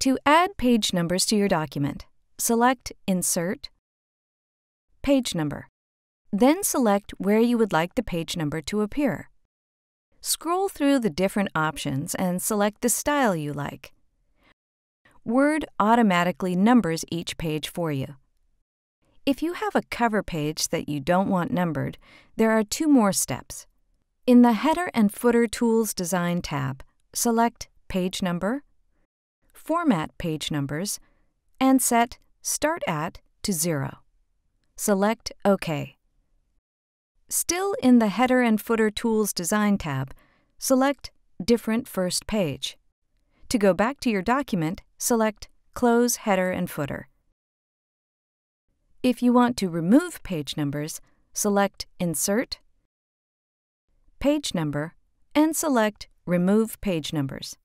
To add page numbers to your document, select Insert, Page Number. Then select where you would like the page number to appear. Scroll through the different options and select the style you like. Word automatically numbers each page for you. If you have a cover page that you don't want numbered, there are two more steps. In the Header and Footer Tools Design tab, select Page Number, Format Page Numbers, and set Start At to 0. Select OK. Still in the Header and Footer Tools Design tab, select Different First Page. To go back to your document, select Close Header and Footer. If you want to remove page numbers, select Insert, Page Number, and select Remove Page Numbers.